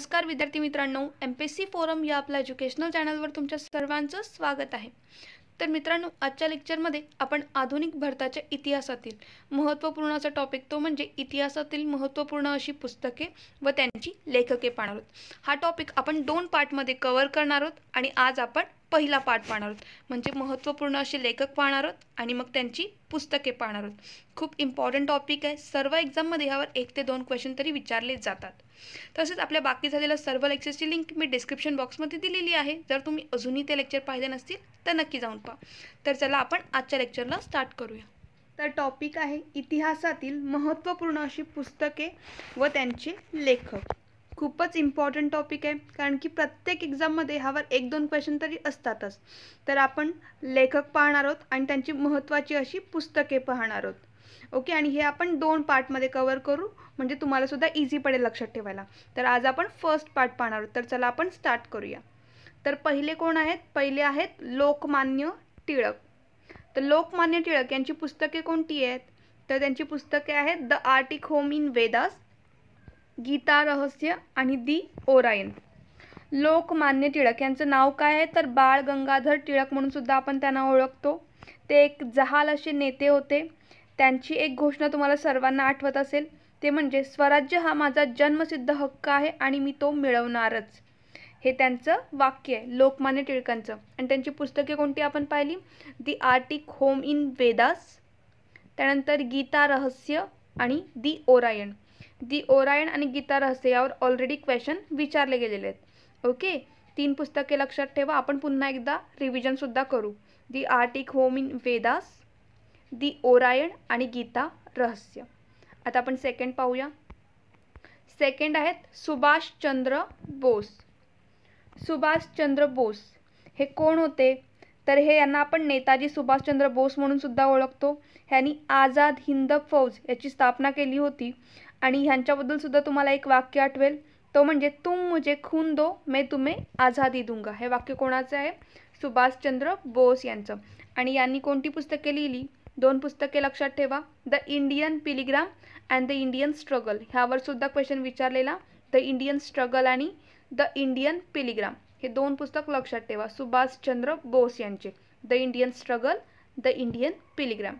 नमस्कार विद्यार्थी मित्रांनो एम पी सी फोरम या आपल्या एज्युकेशनल चॅनलवर तुमच्या सर्वांचं स्वागत आहे तर मित्रांनो आजच्या लेक्चरमध्ये आपण आधुनिक भारताच्या इतिहासातील महत्त्वपूर्ण असा टॉपिक तो म्हणजे इतिहासातील महत्त्वपूर्ण अशी पुस्तके व त्यांची लेखके पाहणार आहोत हा टॉपिक आपण दोन पार्टमध्ये कवर करणार आहोत आणि आज आपण पहिला पाठ पाहणार आहोत म्हणजे महत्त्वपूर्ण असे लेखक पाहणार आहोत आणि मग त्यांची पुस्तके पाहणार आहोत खूप इम्पॉर्टंट टॉपिक आहे सर्व एक्झाममध्ये ह्यावर एक ते दोन क्वेश्चन तरी विचारले जातात तसेच आपल्या बाकी झालेल्या सर्व लेक्चरची लिंक मी डिस्क्रिप्शन बॉक्समध्ये दिलेली आहे जर तुम्ही अजूनही ते लेक्चर पाहिले नसतील तर नक्की जाऊन पहा तर चला आपण आजच्या लेक्चरला स्टार्ट करूया तर टॉपिक आहे इतिहासातील महत्त्वपूर्ण अशी पुस्तके व त्यांचे लेखक खूपच इम्पॉर्टंट टॉपिक आहे कारण की प्रत्येक एक्झाममध्ये ह्यावर एक दोन क्वेश्चन तरी असतातच तर आपण लेखक पाहणार आहोत आणि त्यांची महत्त्वाची अशी पुस्तके पाहणार आहोत ओके आणि हे आपण दोन पार्टमध्ये कवर करू म्हणजे तुम्हाला सुद्धा इझी पडेल लक्षात ठेवायला तर आज आपण फर्स्ट पार्ट पाहणार आहोत तर चला आपण स्टार्ट करूया तर पहिले कोण आहेत पहिले आहेत लोकमान्य टिळक तर लोकमान्य टिळक यांची पुस्तके कोणती आहेत तर त्यांची पुस्तके आहेत the Arctic home in Vedas Gita Rahasya आणि दी ओरायन लोकमान्य टिळक यांचं नाव काय आहे तर बाळ गंगाधर टिळक म्हणून सुद्धा आपण त्यांना ओळखतो ते एक जहाल असे नेते होते त्यांची एक घोषणा तुम्हाला सर्वांना आठवत असेल ते म्हणजे स्वराज्य हा माझा जन्मसिद्ध हक्क आहे आणि मी तो मिळवणारच हे त्यांचं वाक्य आहे लोकमान्य टिळकांचं आणि त्यांची पुस्तके कोणती आपण पाहिली the Arctic home in Vedas त्यानंतर गीता रहस्य आणि दी ओरायन दी ओरायण आणि गीता रहस्य यावर ऑलरेडी क्वेश्चन विचारले गेलेले आहेत ओके तीन पुस्तके लक्षात ठेवा आपण पुन्हा एकदा सुद्धा करू the Arctic home in Vedas the Orion आणि गीता रहस्य आता आपण सेकंड पाहूया सेकंड आहेत सुभाषचंद्र बोस सुभाषचंद्र बोस हे कोण होते तर हे यांना आपण नेताजी सुभाषचंद्र बोस म्हणून सुद्धा ओळखतो ह्यांनी आझाद हिंद फौज याची स्थापना केली होती आणि ह्यांच्याबद्दलसुद्धा तुम्हाला एक वाक्य आठवेल तो म्हणजे तुम मुझे खून दो मैं तुम्हें आझादी दूंगा हे वाक्य कोणाचं आहे सुभाषचंद्र बोस यांचं आणि यांनी कोणती पुस्तके लिहिली दोन पुस्तके लक्षात ठेवा the Indian pilgrim and the Indian struggle ह्यावर सुद्धा क्वेश्चन विचारलेला द इंडियन स्ट्रगल आणि द इंडियन पिलिग्राम हे दोन पुस्तक लक्षात ठेवा सुभाषचंद्र बोस यांचे the Indian struggle the Indian pilgrim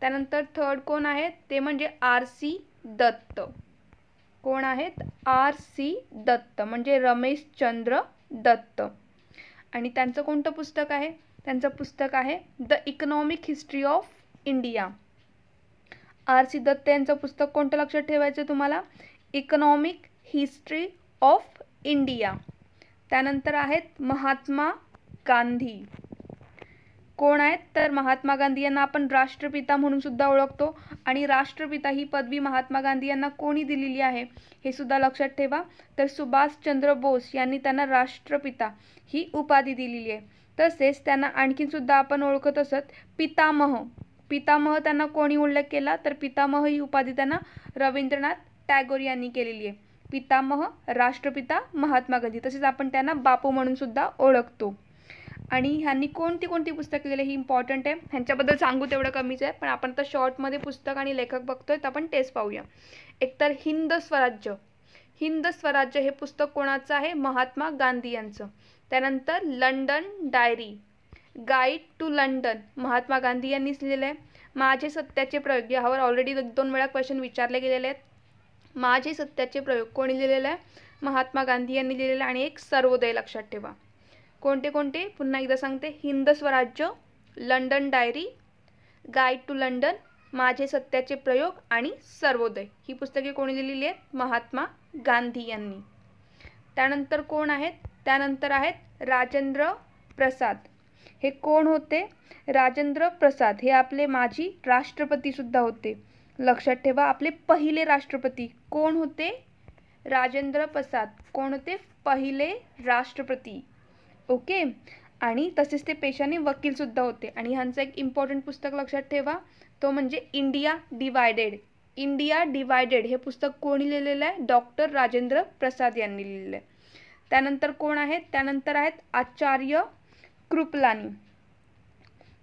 त्यानंतर थर्ड कोण आहे ते म्हणजे आर सी दत्त कोण आहेत आर सी दत्त म्हणजे रमेश चंद्र दत्त आणि त्यांचं कोणतं पुस्तक आहे त्यांचं पुस्तक आहे the economic history of India R C Dutt यांचं पुस्तक कोणतं लक्षात ठेवायचं तुम्हाला इकॉनॉमिक हिस्ट्री ऑफ इंडिया त्यानंतर आहेत महात्मा गांधी कोण आहेत तर महात्मा गांधी यांना आपण राष्ट्रपिता म्हणून सुद्धा ओळखतो आणि राष्ट्रपिता ही पदवी महात्मा गांधी यांना कोणी दिलेली आहे हे सुद्धा लक्षात ठेवा तर सुभाषचंद्र बोस यांनी त्यांना राष्ट्रपिता ही उपाधी दिलेली आहे तसेच त्यांना सुद्धा आपण ओळखत असत पितामह पितामह त्यांना कोणी उल्लेख केला तर पितामह ही उपाधी त्यांना रवींद्रनाथ टॅगोर यांनी केलेली आहे पितामह राष्ट्रपिता महात्मा गांधी तसेच आपण त्यांना बापू म्हणून सुद्धा ओळखतो आणि ह्यांनी कोणती कोणती पुस्तकं लिहिली ही इम्पॉर्टंट आहे ह्यांच्याबद्दल सांगू तेवढं कमीच आहे पण आपण तर शॉर्टमध्ये पुस्तक आणि लेखक बघतोय तर आपण टेस्ट पाहूया एकतर हिंद स्वराज्य हिंद स्वराज्य हे पुस्तक कोणाचं आहे महात्मा गांधी यांचं त्यानंतर London diary guide to London Mahatma Gandhi यांनीच लिहिलेलं आहे माझे सत्याचे प्रयोग यावर ऑलरेडी दोन वेळा क्वेश्चन विचारले गेलेले आहेत माझे सत्याचे प्रयोग कोणी लिहिलेलं आहे महात्मा गांधी यांनी लिहिलेलं आणि एक सर्वोदय लक्षात ठेवा कोणते कोणते पुन्हा एकदा सांगते Hind Swarajya London diary guide to London माझे सत्याचे प्रयोग आणि सर्वोदय ही पुस्तके कोणी लिहिलेली आहेत महात्मा गांधी यांनी त्यानंतर कोण आहेत त्यानंतर आहेत राजेंद्र प्रसाद हे कोण होते राजेंद्र प्रसाद हे आपले माजी राष्ट्रपतीसुद्धा होते लक्षात ठेवा आपले पहिले राष्ट्रपती कोण होते राजेंद्र प्रसाद कोण होते पहिले राष्ट्रपती ओके आणि तसेच ते पेशाने वकीलसुद्धा होते आणि ह्यांचं एक इम्पॉर्टंट पुस्तक लक्षात ठेवा तो म्हणजे इंडिया डिवायडेड इंडिया डिवायडेड हे पुस्तक कोणी लिहिलेलं आहे डॉक्टर राजेंद्र प्रसाद यांनी लिहिलेलं आहे त्यानंतर कोण आहेत त्यानंतर आहेत आचार्य कृपलानी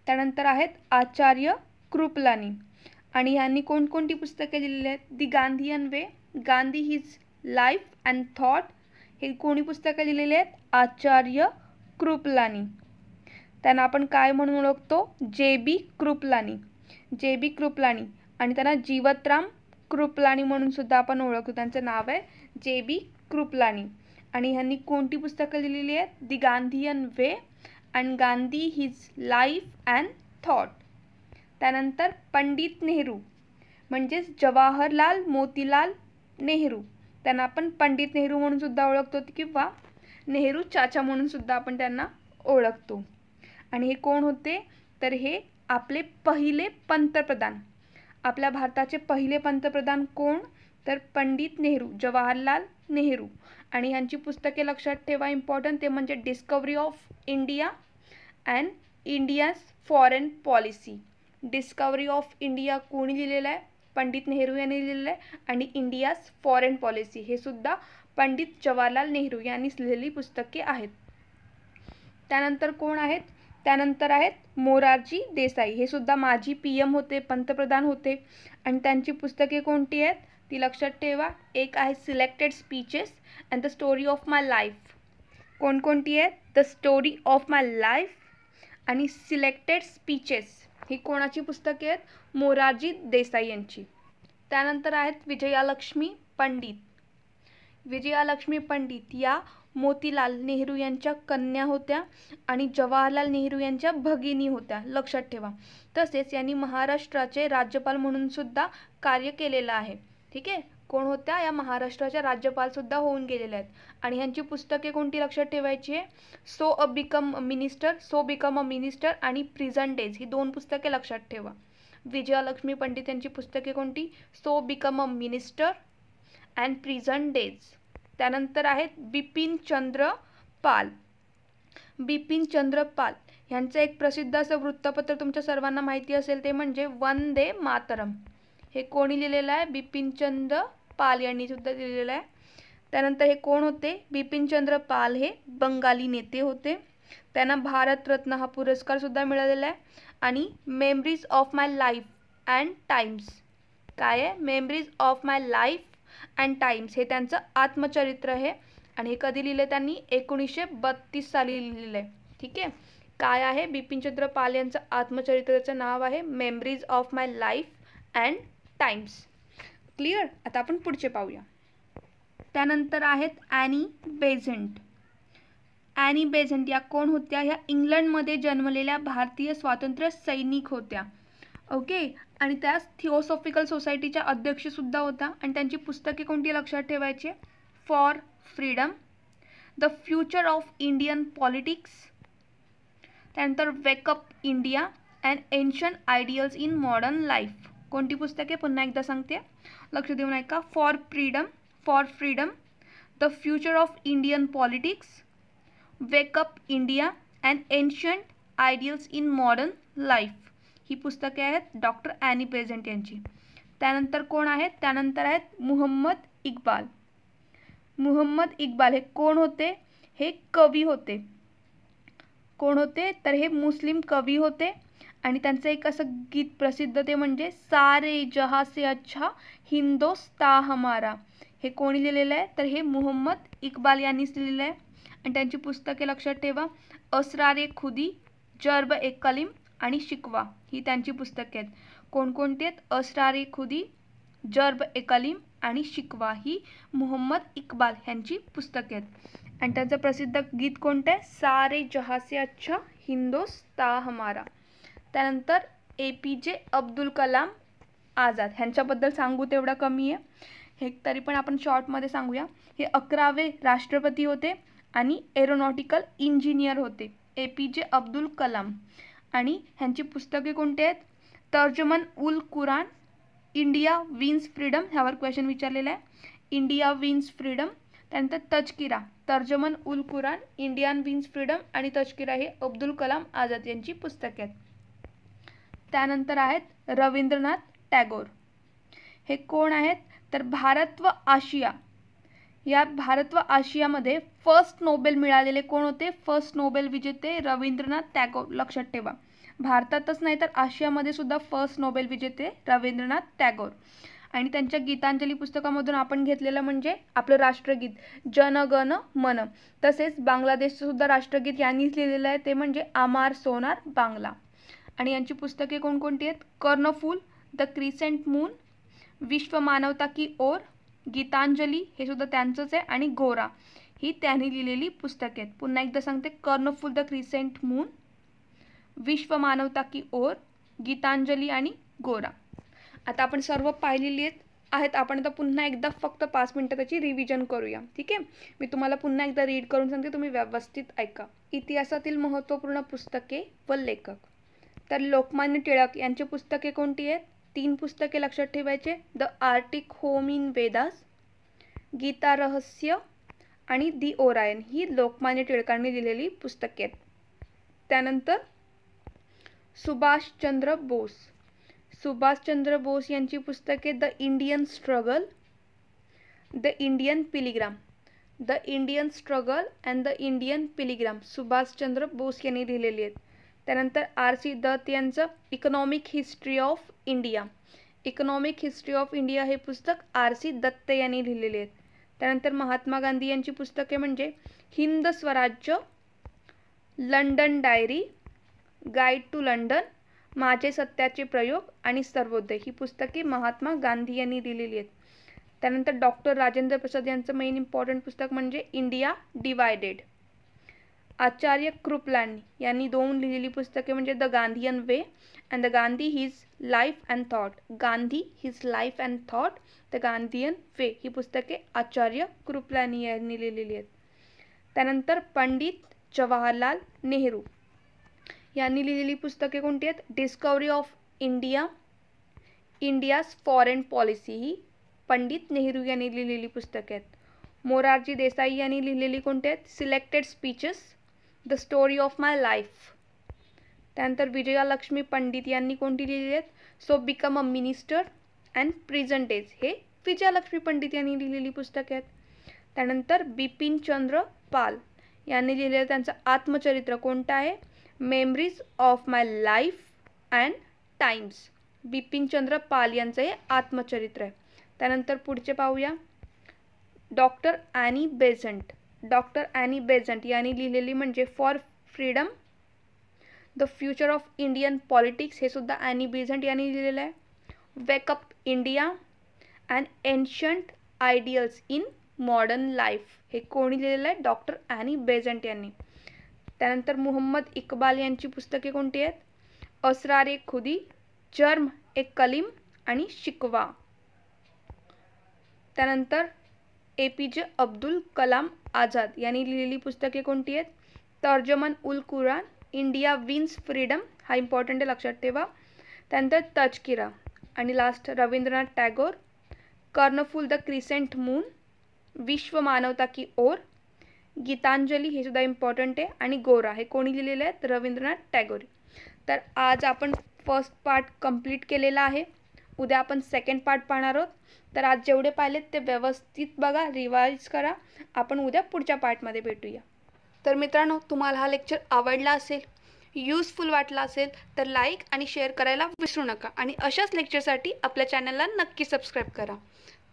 त्यानंतर आहेत आचार्य कृपलानी आणि ह्यांनी कोणकोणती पुस्तके लिहिलेली आहेत the Gandhian way Gandhi his life and thought हे कोणी पुस्तकं लिहिलेली आहेत आचार्य कृपलानी त्यांना आपण काय म्हणून ओळखतो जे बी कृपलानी जे बी कृपलानी आणि त्यांना जीवतराम कृपलानी म्हणून सुद्धा आपण ओळखतो त्यांचं नाव आहे जे बी कृपलानी आणि ह्यांनी कोणती पुस्तकं लिहिलेली आहेत the Gandhian way and Gandhi his life and thought त्यानंतर पंडित नेहरू म्हणजेच जवाहरलाल मोतीलाल नेहरू त्यांना आपण पंडित नेहरू म्हणून सुद्धा ओळखतो किंवा नेहरू चाचा म्हणून सुद्धा आपण त्यांना ओळखतो आणि हे कोण होते तर हे आपले पहिले पंतप्रधान आपल्या भारताचे पहिले पंतप्रधान कोण तर पंडित नेहरू जवाहरलाल नेहरू आणि ह्यांची पुस्तके लक्षात ठेवा इम्पॉर्टंट ते म्हणजे discovery of India and India's foreign policy discovery of India कोणी लिहिलेलं आहे पंडित नेहरू यांनी लिहिलेलं आहे आणि इंडियाज फॉरेन पॉलिसी हे सुद्धा पंडित जवाहरलाल नेहरू यांनी लिहिलेली पुस्तके आहेत त्यानंतर कोण आहेत त्यानंतर आहेत मोरारजी देसाई हे सुद्धा माजी पी एम होते पंतप्रधान होते आणि त्यांची पुस्तके कोणती आहेत ती लक्षात ठेवा एक आहे selected speeches and the story of my life कोणकोणती आहेत the story of my life आणि सिलेक्टेड स्पीचेस ही कोणाची पुस्तके आहेत मोरारजी देसाई यांची त्यानंतर आहेत विजयालक्ष्मी पंडित विजयालक्ष्मी पंडित या मोतीलाल नेहरू यांच्या कन्या होत्या आणि जवाहरलाल नेहरू यांच्या भगिनी होत्या लक्षात ठेवा तसेच यांनी महाराष्ट्राचे राज्यपाल म्हणून सुद्धा कार्य केलेलं आहे ठीक आहे कोण होत्या या महाराष्ट्राच्या राज्यपालसुद्धा होऊन गेलेल्या आहेत आणि ह्यांची पुस्तके कोणती लक्षात ठेवायची आहे so a become a minister so become a minister आणि प्रिझंट डेज ही दोन पुस्तके लक्षात ठेवा विजयालक्ष्मी पंडित यांची पुस्तके कोणती so become a minister and present days त्यानंतर आहेत बिपिन चंद्र पाल बिपिन चंद्र पाल यांचं एक प्रसिद्ध असं वृत्तपत्र तुमच्या सर्वांना माहिती असेल ते म्हणजे वंदे मातरम हे कोणी लिहिलेलं आहे बिपिनचंद पाल यांनी सुद्धा दिलेलं आहे त्यानंतर हे कोण होते बिपिनचंद्र पाल हे बंगाली नेते होते त्यांना भारतरत्न हा पुरस्कारसुद्धा मिळालेला आहे आणि memories of my life and times काय आहे memories of my life and times हे त्यांचं आत्मचरित्र आहे आणि हे कधी लिहिलं त्यांनी एकोणीसशे बत्तीस साली लिहिलेलं आहे ठीक आहे काय आहे बिपिनचंद्र पाल यांचं आत्मचरित्राचं नाव आहे memories of my life and times clear आता आपण पुढचे पाहूया त्यानंतर आहेत ॲनी बेझंट ॲनी बेझंट या कोण होत्या ह्या इंग्लंडमध्ये जन्मलेल्या भारतीय स्वातंत्र्य सैनिक होत्या ओके आणि त्या थिओसॉफिकल सोसायटीच्या अध्यक्षसुद्धा होता आणि त्यांची पुस्तके कोणती लक्षात ठेवायची for freedom the future of Indian politics त्यानंतर wake up India and ancient ideals in modern life कोणती पुस्तके पुन्हा एकदा सांगते लक्ष देऊन ऐका for freedom for freedom the future of Indian politics wake up India and ancient ideals in modern life ही पुस्तके आहेत डॉक्टर ॲनी प्रेझेंट यांची त्यानंतर कोण आहेत त्यानंतर आहेत मुहम्मद इक्बाल मुहम्मद इक्बाल हे कोण होते हे कवी होते कोण होते तर हे मुस्लिम कवी होते आणि त्यांचं एक असं गीत प्रसिद्ध ते म्हणजे सारे जहा से अच्छा हिंदोस्ता हमारा हे कोणी लिहिलेलं आहे तर हे मोहम्मद इक्बाल यांनीच लिहिलेलं आहे आणि त्यांची पुस्तके लक्षात ठेवा असरारे खुदी जर्ब ए कलीम आणि शिकवा ही त्यांची पुस्तके आहेत कोणकोणती आहेत असरारे खुदी जर्ब ए कलीम आणि शिकवा ही मोहम्मद इक्बाल यांची पुस्तके आहेत आणि त्यांचं प्रसिद्ध गीत कोणतं आहे सारे से अच्छा हिंदोस्ता हमारा त्यानंतर ए पी जे अब्दुल कलाम आझाद ह्यांच्याबद्दल सांगू तेवढा कमी आहे हे तरी पण आपण शॉर्टमध्ये सांगूया हे अकरावे राष्ट्रपती होते आणि एरोनॉटिकल इंजिनियर होते ए पी जे अब्दुल कलाम आणि ह्यांची पुस्तके कोणती आहेत Tarjuman ul Quran India wins freedom ह्यावर क्वेश्चन विचारलेला आहे इंडिया विन्स फ्रीडम त्यानंतर Tazkira Tarjuman ul Quran Indian wins freedom आणि तजकिरा हे अब्दुल कलाम आझाद यांची पुस्तके आहेत त्यानंतर आहेत रवींद्रनाथ टागोर हे कोण आहेत तर भारत व आशिया या भारत व आशियामध्ये फर्स्ट नोबेल मिळालेले कोण होते फर्स्ट नोबेल विजेते रवींद्रनाथ टागोर लक्षात ठेवा भारतातच नाही तर आशियामध्ये सुद्धा फर्स्ट नोबेल विजेते रवींद्रनाथ टागोर आणि त्यांच्या गीतांजली पुस्तकामधून आपण घेतलेलं म्हणजे आपलं राष्ट्रगीत जनगण मन तसेच बांगलादेशचं सुद्धा राष्ट्रगीत यांनीच लिहिलेलं आहे ते म्हणजे आमार सोनार बांगला आणि यांची पुस्तके कोणकोणती आहेत कर्णफूल द क्रिसेंट मून विश्व मानवता की ओर गीतांजली हे सुद्धा त्यांचंच आहे आणि गोरा ही त्यांनी लिहिलेली पुस्तके आहेत पुन्हा एकदा सांगते कर्णफूल द क्रिसेंट मून विश्व मानवता की ओर गीतांजली आणि गोरा आता आपण सर्व पाहिलेली आहेत आहेत आपण आता पुन्हा एकदा फक्त पाच मिनटं त्याची रिव्हिजन करूया ठीक आहे मी तुम्हाला पुन्हा एकदा रीड करून सांगते तुम्ही व्यवस्थित ऐका इतिहासातील महत्त्वपूर्ण पुस्तके व लेखक तर लोकमान्य टिळक यांची पुस्तके कोणती आहेत तीन पुस्तके लक्षात ठेवायचे the Arctic home in Vedas Gita Rahasya आणि दी ओरायन ही लोकमान्य टिळकांनी लिहिलेली पुस्तके आहेत त्यानंतर सुभाषचंद्र बोस सुभाषचंद्र बोस यांची पुस्तके the Indian struggle the Indian pilgrim the Indian struggle and the Indian pilgrim Subhash Chandra Bose यांनी लिहिलेली आहेत त्यानंतर आर सी दत्त यांचं economic history of India economic history of India हे पुस्तक आर सी दत्त यांनी लिहिलेले आहेत त्यानंतर महात्मा गांधी यांची पुस्तके म्हणजे Hind Swarajya London diary guide to London माझे सत्याचे प्रयोग आणि सर्वोदय ही पुस्तके महात्मा गांधी यांनी लिहिलेली आहेत त्यानंतर डॉक्टर राजेंद्र प्रसाद यांचं मेन इम्पॉर्टंट पुस्तक म्हणजे इंडिया डिवायडेड आचार्य कृपलानी यांनी दोन लिहिलेली पुस्तके म्हणजे the Gandhian way and the Gandhi his life and thought Gandhi his life and thought the Gandhian way ही पुस्तके आचार्य कृपलानी यांनी लिहिलेली आहेत त्यानंतर पंडित जवाहरलाल नेहरू यांनी लिहिलेली पुस्तके कोणती आहेत discovery of India India's foreign policy ही पंडित नेहरू यांनी लिहिलेली पुस्तके आहेत मोरारजी देसाई यांनी लिहिलेली कोणती आहेत selected speeches the story of my life त्यानंतर विजयालक्ष्मी पंडित यांनी कोणती लिहिली आहेत so become a minister and present age हे विजयालक्ष्मी पंडित यांनी लिहिलेली पुस्तके आहेत त्यानंतर बिपिन चंद्र पाल यांनी लिहिलेलं त्यांचं आत्मचरित्र कोणतं आहे memories of my life and times Bipin Chandra Pal यांचं हे आत्मचरित्र आहे त्यानंतर पुढचे पाहूया doctor Annie Besant doctor Annie Besant यांनी लिहिलेली म्हणजे for freedom the future of Indian politics हे सुद्धा ॲनी बेझंट यांनी लिहिलेलं आहे wake up India and ancient ideals in modern life हे कोणी लिहिलेलं आहे डॉक्टर ॲनी बेझंट यांनी त्यानंतर मुहम्मद इक्बाल यांची पुस्तके कोणती आहेत असरार ए खुदी जर्म ए कलीम आणि शिकवा त्यानंतर ए पी जे अब्दुल कलाम आझाद यांनी लिहिलेली पुस्तके कोणती आहेत Tarjuman ul Quran India wins freedom हा इम्पॉर्टंट आहे लक्षात ठेवा त्यानंतर तजकिरा आणि last Rabindranath Tagore Karnaphul the crescent moon विश्व मानवता की ओर गीतांजली हे सुद्धा इम्पॉर्टंट आहे आणि गोरा हे कोणी लिहिलेले आहेत रवींद्रनाथ टॅगोर तर आज आपण फर्स्ट पार्ट कंप्लीट केलेला आहे उद्या आपण सेकंड पार्ट पाहणार आहोत तर आज जेवढे पाहिलेत ते व्यवस्थित बघा रिवाईज करा आपण उद्या पुढच्या पार्टमध्ये भेटूया तर मित्रांनो तुम्हाला हा लेक्चर आवडला असेल यूजफुल वाटला असेल तर लाईक आणि शेअर करायला विसरू नका आणि अशाच लेक्चरसाठी आपल्या चॅनलला नक्की सबस्क्राईब करा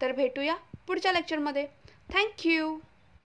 तर भेटूया पुढच्या लेक्चरमध्ये थँक्यू